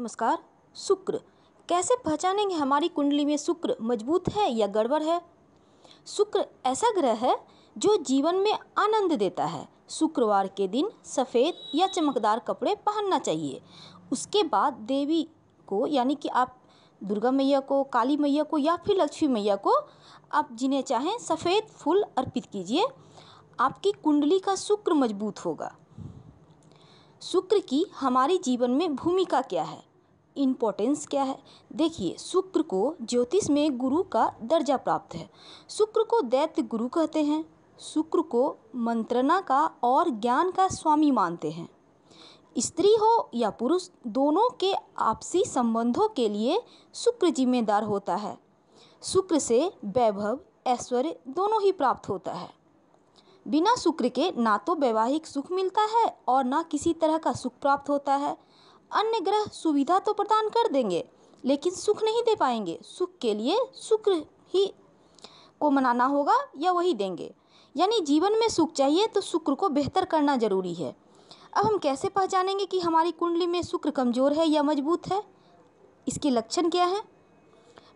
नमस्कार शुक्र कैसे पहचानेंगे हमारी कुंडली में शुक्र मजबूत है या गड़बड़ है शुक्र ऐसा ग्रह है जो जीवन में आनंद देता है शुक्रवार के दिन सफ़ेद या चमकदार कपड़े पहनना चाहिए उसके बाद देवी को यानी कि आप दुर्गा मैया को काली मैया को या फिर लक्ष्मी मैया को आप जिन्हें चाहें सफ़ेद फूल अर्पित कीजिए आपकी कुंडली का शुक्र मजबूत होगा शुक्र की हमारे जीवन में भूमिका क्या है इम्पोर्टेंस क्या है देखिए शुक्र को ज्योतिष में गुरु का दर्जा प्राप्त है शुक्र को दैत्य गुरु कहते हैं शुक्र को मंत्रणा का और ज्ञान का स्वामी मानते हैं स्त्री हो या पुरुष दोनों के आपसी संबंधों के लिए शुक्र जिम्मेदार होता है शुक्र से वैभव ऐश्वर्य दोनों ही प्राप्त होता है बिना शुक्र के ना तो वैवाहिक सुख मिलता है और ना किसी तरह का सुख प्राप्त होता है अन्य ग्रह सुविधा तो प्रदान कर देंगे लेकिन सुख नहीं दे पाएंगे सुख के लिए शुक्र ही को मनाना होगा या वही देंगे यानी जीवन में सुख चाहिए तो शुक्र को बेहतर करना जरूरी है अब हम कैसे पहचानेंगे कि हमारी कुंडली में शुक्र कमज़ोर है या मजबूत है इसके लक्षण क्या हैं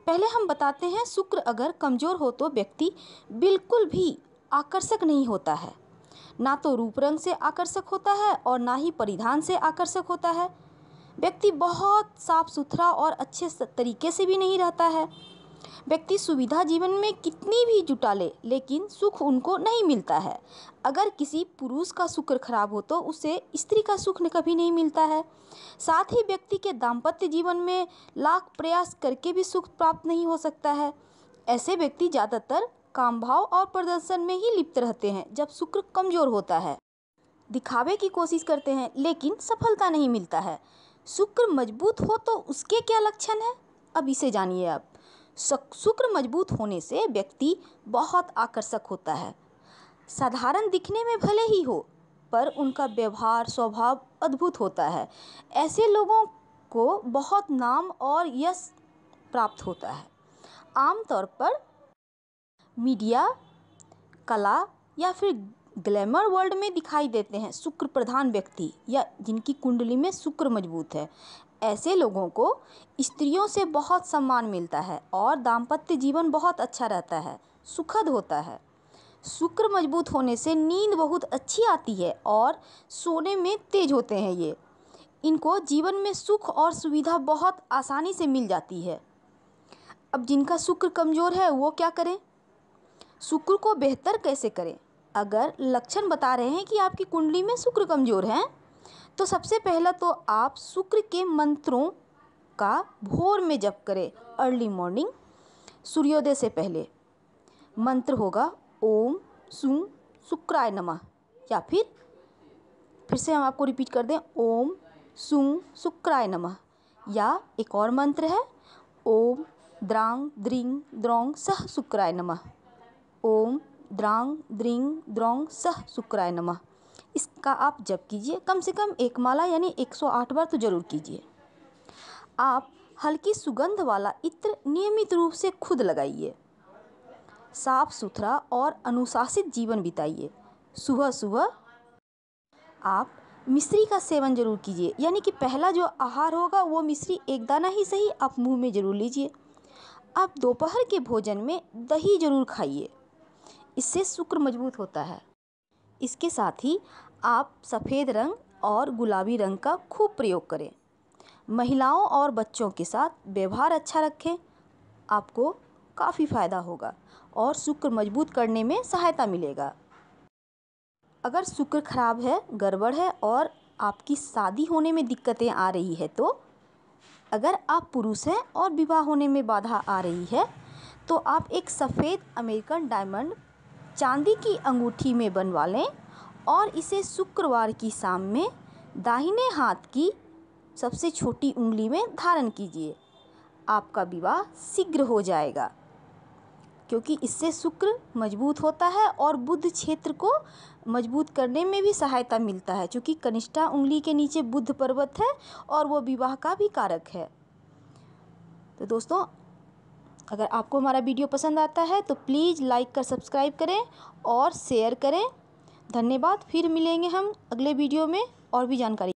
पहले हम बताते हैं शुक्र अगर कमज़ोर हो तो व्यक्ति बिल्कुल भी आकर्षक नहीं होता है ना तो रूप रंग से आकर्षक होता है और ना ही परिधान से आकर्षक होता है व्यक्ति बहुत साफ सुथरा और अच्छे तरीके से भी नहीं रहता है व्यक्ति सुविधा जीवन में कितनी भी जुटा ले लेकिन सुख उनको नहीं मिलता है अगर किसी पुरुष का शुक्र खराब हो तो उसे स्त्री का सुख कभी नहीं मिलता है साथ ही व्यक्ति के दाम्पत्य जीवन में लाख प्रयास करके भी सुख प्राप्त नहीं हो सकता है ऐसे व्यक्ति ज़्यादातर काम भाव और प्रदर्शन में ही लिप्त रहते हैं जब शुक्र कमज़ोर होता है दिखावे की कोशिश करते हैं लेकिन सफलता नहीं मिलता है शुक्र मजबूत हो तो उसके क्या लक्षण हैं अब इसे जानिए आप शुक्र मजबूत होने से व्यक्ति बहुत आकर्षक होता है साधारण दिखने में भले ही हो पर उनका व्यवहार स्वभाव अद्भुत होता है ऐसे लोगों को बहुत नाम और यश प्राप्त होता है आमतौर पर मीडिया कला या फिर ग्लैमर वर्ल्ड में दिखाई देते हैं शुक्र प्रधान व्यक्ति या जिनकी कुंडली में शुक्र मजबूत है ऐसे लोगों को स्त्रियों से बहुत सम्मान मिलता है और दाम्पत्य जीवन बहुत अच्छा रहता है सुखद होता है शुक्र मजबूत होने से नींद बहुत अच्छी आती है और सोने में तेज होते हैं ये इनको जीवन में सुख और सुविधा बहुत आसानी से मिल जाती है अब जिनका शुक्र कमज़ोर है वो क्या करें शुक्र को बेहतर कैसे करें अगर लक्षण बता रहे हैं कि आपकी कुंडली में शुक्र कमज़ोर है तो सबसे पहला तो आप शुक्र के मंत्रों का भोर में जप करें अर्ली मॉर्निंग सूर्योदय से पहले मंत्र होगा ओम सुम शुक्राय नमः या फिर फिर से हम आपको रिपीट कर दें ओम सुम शुक्राय नमः या एक और मंत्र है ओम द्रांग द्रिंग द्रोंग सह शुक्राय नमः ओम द्रांग द्रिंग द्रोंग सह शुक्राय नमः इसका आप जप कीजिए कम से कम एक माला यानी 108 बार तो जरूर कीजिए आप हल्की सुगंध वाला इत्र नियमित रूप से खुद लगाइए साफ सुथरा और अनुशासित जीवन बिताइए सुबह सुबह आप मिश्री का सेवन जरूर कीजिए यानी कि पहला जो आहार होगा वो मिश्री एक दाना ही सही आप मुंह में ज़रूर लीजिए आप दोपहर के भोजन में दही जरूर खाइए इससे शुक्र मजबूत होता है इसके साथ ही आप सफ़ेद रंग और गुलाबी रंग का खूब प्रयोग करें महिलाओं और बच्चों के साथ व्यवहार अच्छा रखें आपको काफ़ी फ़ायदा होगा और शुक्र मजबूत करने में सहायता मिलेगा अगर शुक्र खराब है गड़बड़ है और आपकी शादी होने में दिक्कतें आ रही है तो अगर आप पुरुष हैं और विवाह होने में बाधा आ रही है तो आप एक सफ़ेद अमेरिकन डायमंड चांदी की अंगूठी में बनवा लें और इसे शुक्रवार की शाम में दाहिने हाथ की सबसे छोटी उंगली में धारण कीजिए आपका विवाह शीघ्र हो जाएगा क्योंकि इससे शुक्र मजबूत होता है और बुद्ध क्षेत्र को मजबूत करने में भी सहायता मिलता है क्योंकि कनिष्ठा उंगली के नीचे बुद्ध पर्वत है और वो विवाह का भी कारक है तो दोस्तों अगर आपको हमारा वीडियो पसंद आता है तो प्लीज़ लाइक कर सब्सक्राइब करें और शेयर करें धन्यवाद फिर मिलेंगे हम अगले वीडियो में और भी जानकारी